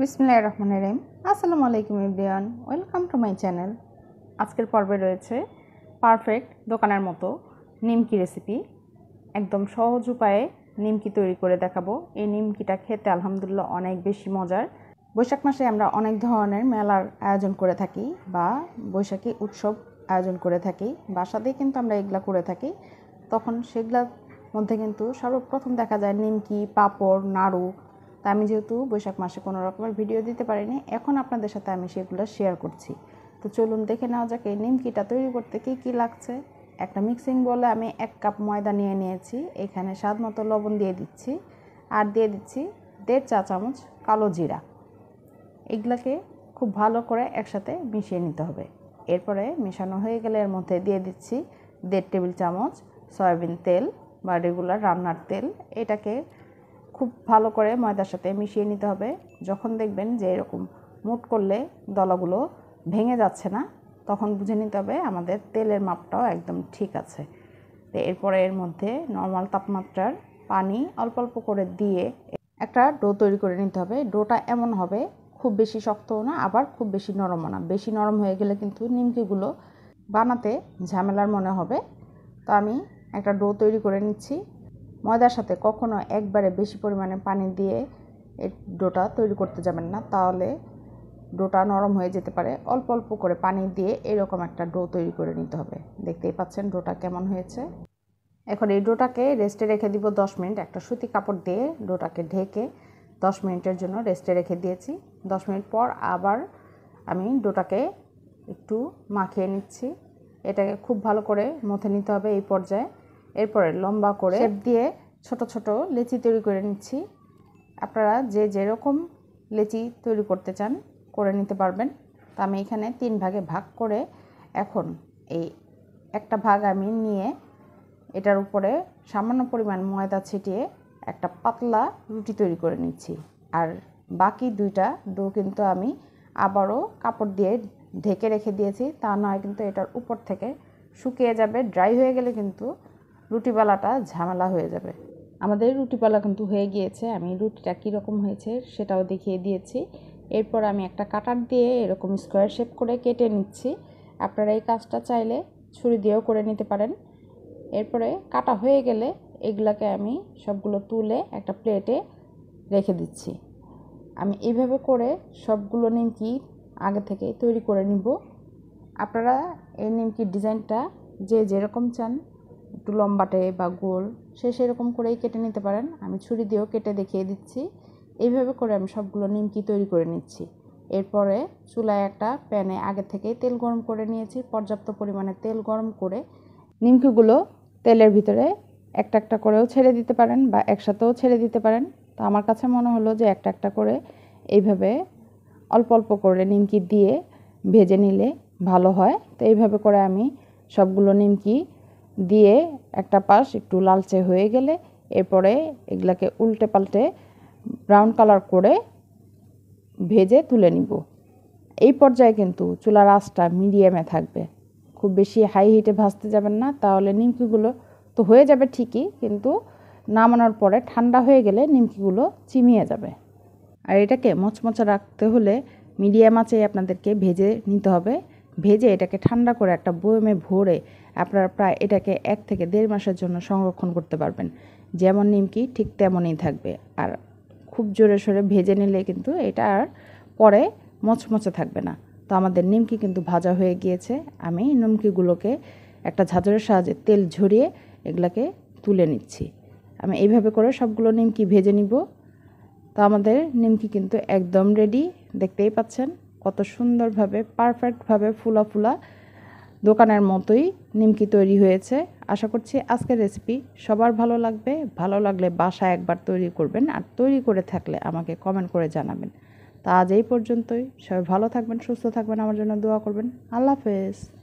বিসমুল্লাহ রহমান রহিম আসসালামু আলাইকুম ইবরিয়ান ওয়েলকাম টু মাই চ্যানেল আজকের পর্বে রয়েছে পারফেক্ট দোকানের মতো নিমকি রেসিপি একদম সহজ উপায়ে নিমকি তৈরি করে দেখাবো এই নিমকিটা খেতে আলহামদুলিল্লাহ অনেক বেশি মজার বৈশাখ মাসে আমরা অনেক ধরনের মেলার আয়োজন করে থাকি বা বৈশাখী উৎসব আয়োজন করে থাকি বাসাতেই কিন্তু আমরা এগুলা করে থাকি তখন সেগুলার মধ্যে কিন্তু সর্বপ্রথম দেখা যায় নিমকি পাঁপড় নাড়ু তা আমি যেহেতু বৈশাখ মাসে কোনো রকমের ভিডিও দিতে পারিনি এখন আপনাদের সাথে আমি সেগুলো শেয়ার করছি তো চলুন দেখে নেওয়া যাক এই নিমকিটা তৈরি করতে কী কী লাগছে একটা মিক্সিং বলে আমি এক কাপ ময়দা নিয়ে নিয়েছি এখানে স্বাদ মতো লবণ দিয়ে দিচ্ছি আর দিয়ে দিচ্ছি দেড় চা চামচ কালো জিরা এগুলাকে খুব ভালো করে একসাথে মিশিয়ে নিতে হবে এরপরে মেশানো হয়ে গেলে এর মধ্যে দিয়ে দিচ্ছি দেড় টেবিল চামচ সয়াবিন তেল বা রেগুলার রান্নার তেল এটাকে খুব ভালো করে ময়দার সাথে মিশিয়ে নিতে হবে যখন দেখবেন যে এরকম মুট করলে দলাগুলো ভেঙে যাচ্ছে না তখন বুঝে নিতে হবে আমাদের তেলের মাপটাও একদম ঠিক আছে তো এরপরে এর মধ্যে নর্মাল তাপমাত্রার পানি অল্প অল্প করে দিয়ে একটা ডো তৈরি করে নিতে হবে ডোটা এমন হবে খুব বেশি শক্তও না আবার খুব বেশি নরমও না বেশি নরম হয়ে গেলে কিন্তু নিমকিগুলো বানাতে ঝামেলার মনে হবে তো আমি একটা ডো তৈরি করে নিচ্ছি ময়দার সাথে কখনো একবারে বেশি পরিমাণে পানি দিয়ে এর ডোটা তৈরি করতে যাবেন না তাহলে ডোটা নরম হয়ে যেতে পারে অল্প অল্প করে পানি দিয়ে এরকম একটা ডো তৈরি করে নিতে হবে দেখতেই পাচ্ছেন ডোটা কেমন হয়েছে এখন এই ডোটাকে রেস্টে রেখে দিব দশ মিনিট একটা সুতি কাপড় দিয়ে ডোটাকে ঢেকে দশ মিনিটের জন্য রেস্টে রেখে দিয়েছি দশ মিনিট পর আবার আমি ডোটাকে একটু মাখিয়ে নিচ্ছি এটাকে খুব ভালো করে মথে নিতে হবে এই পর্যায়ে এরপরে লম্বা করে শেপ দিয়ে ছোট ছোট লেচি তৈরি করে নিচ্ছি আপনারা যে যেরকম লেচি তৈরি করতে চান করে নিতে পারবেন তা আমি এখানে তিন ভাগে ভাগ করে এখন এই একটা ভাগ আমি নিয়ে এটার উপরে সামান্য পরিমাণ ময়দা ছিটিয়ে একটা পাতলা রুটি তৈরি করে নিচ্ছি আর বাকি দুইটা ডো কিন্তু আমি আবারও কাপড় দিয়ে ঢেকে রেখে দিয়েছি তা নয় কিন্তু এটার উপর থেকে শুকিয়ে যাবে ড্রাই হয়ে গেলে কিন্তু রুটিওয়ালাটা ঝামেলা হয়ে যাবে আমাদের রুটিপালা কিন্তু হয়ে গিয়েছে আমি রুটিটা কীরকম হয়েছে সেটাও দেখিয়ে দিয়েছি এরপর আমি একটা কাটার দিয়ে এরকম স্কোয়ার শেপ করে কেটে নিচ্ছি আপনারা এই কাজটা চাইলে ছুরি দিয়েও করে নিতে পারেন এরপরে কাটা হয়ে গেলে এগুলাকে আমি সবগুলো তুলে একটা প্লেটে রেখে দিচ্ছি আমি এইভাবে করে সবগুলো নিমকি আগে থেকে তৈরি করে নিব আপনারা এই নিমকির ডিজাইনটা যে যেরকম চান একটু লম্বাটে বা গোল সে সেরকম করেই কেটে নিতে পারেন আমি ছুরি দিয়েও কেটে দেখিয়ে দিচ্ছি এইভাবে করে আমি সবগুলো নিমকি তৈরি করে নিচ্ছি এরপরে চুলায় একটা প্যানে আগে থেকেই তেল গরম করে নিয়েছি পর্যাপ্ত পরিমাণে তেল গরম করে নিমকিগুলো তেলের ভিতরে একটা একটা করেও ছেড়ে দিতে পারেন বা একসাথেও ছেড়ে দিতে পারেন তো আমার কাছে মনে হলো যে একটা একটা করে এইভাবে অল্প অল্প করে নিমকি দিয়ে ভেজে নিলে ভালো হয় তো এইভাবে করে আমি সবগুলো নিমকি দিয়ে একটা পাশ একটু লালচে হয়ে গেলে এরপরে এগুলাকে উল্টে পাল্টে ব্রাউন কালার করে ভেজে তুলে নিব এই পর্যায়ে কিন্তু চুলার আঁচটা মিডিয়ামে থাকবে খুব বেশি হাই হিটে ভাজতে যাবেন না তাহলে নিমকিগুলো তো হয়ে যাবে ঠিকই কিন্তু নামানোর পরে ঠান্ডা হয়ে গেলে নিমকিগুলো চিমিয়ে যাবে আর এটাকে মচমচা রাখতে হলে মিডিয়াম আঁচে আপনাদেরকে ভেজে নিতে হবে ভেজে এটাকে ঠান্ডা করে একটা বয়মে ভরে আপনারা প্রায় এটাকে এক থেকে দেড় মাসের জন্য সংরক্ষণ করতে পারবেন যেমন নিমকি ঠিক তেমনই থাকবে আর খুব জোরে সোরে ভেজে নিলে কিন্তু এটা আর পরে মচমচে থাকবে না তো আমাদের নিমকি কিন্তু ভাজা হয়ে গিয়েছে আমি নিমকিগুলোকে একটা ঝাঁঝরের সাহায্যে তেল ঝরিয়ে এগুলাকে তুলে নিচ্ছি আমি এইভাবে করে সবগুলো নিমকি ভেজে নিব তো আমাদের নিমকি কিন্তু একদম রেডি দেখতেই পাচ্ছেন কত সুন্দরভাবে পারফেক্টভাবে ফুলা ফুলা দোকানের মতোই নিমকি তৈরি হয়েছে আশা করছি আজকের রেসিপি সবার ভালো লাগবে ভালো লাগলে বাসা একবার তৈরি করবেন আর তৈরি করে থাকলে আমাকে কমেন্ট করে জানাবেন তা আজ এই পর্যন্তই সবাই ভালো থাকবেন সুস্থ থাকবেন আমার জন্য দোয়া করবেন আল্লাহ হাফেজ